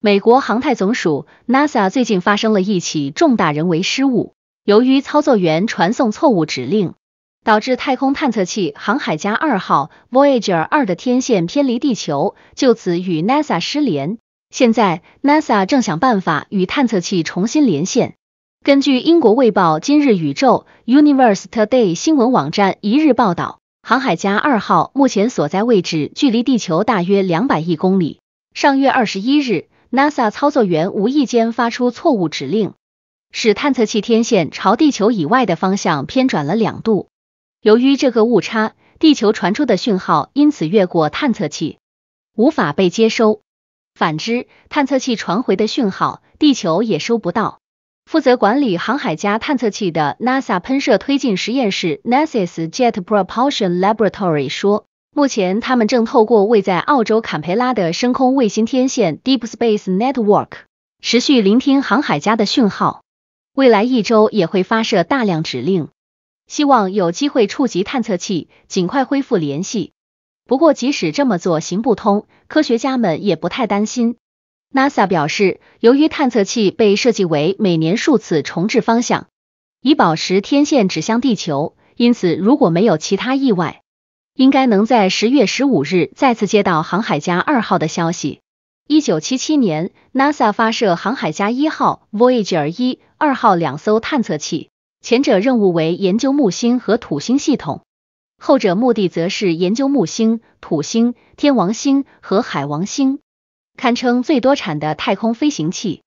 美国航太总署 NASA 最近发生了一起重大人为失误，由于操作员传送错误指令，导致太空探测器航海家二号 Voyager 二的天线偏离地球，就此与 NASA 失联。现在 NASA 正想办法与探测器重新连线。根据英国《卫报》今日宇宙 Universe Today 新闻网站一日报道，航海家二号目前所在位置距离地球大约两百亿公里。上月二十一日。NASA 操作员无意间发出错误指令，使探测器天线朝地球以外的方向偏转了两度。由于这个误差，地球传出的讯号因此越过探测器，无法被接收。反之，探测器传回的讯号，地球也收不到。负责管理航海家探测器的 NASA 喷射推进实验室 （NASA s Jet Propulsion Laboratory） 说。目前，他们正透过位在澳洲坎培拉的深空卫星天线 Deep Space Network 持续聆听航海家的讯号。未来一周也会发射大量指令，希望有机会触及探测器，尽快恢复联系。不过，即使这么做行不通，科学家们也不太担心。NASA 表示，由于探测器被设计为每年数次重置方向，以保持天线指向地球，因此如果没有其他意外，应该能在十月十五日再次接到航海家二号的消息。一九七七年，NASA 发射航海家一号、Voyager 一、二号两艘探测器，前者任务为研究木星和土星系统，后者目的则是研究木星、土星、天王星和海王星，堪称最多产的太空飞行器。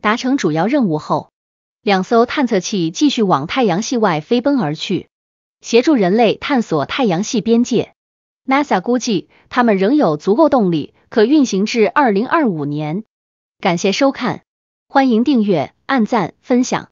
达成主要任务后，两艘探测器继续往太阳系外飞奔而去。协助人类探索太阳系边界。NASA 估计，他们仍有足够动力，可运行至二零二五年。感谢收看，欢迎订阅、按赞、分享。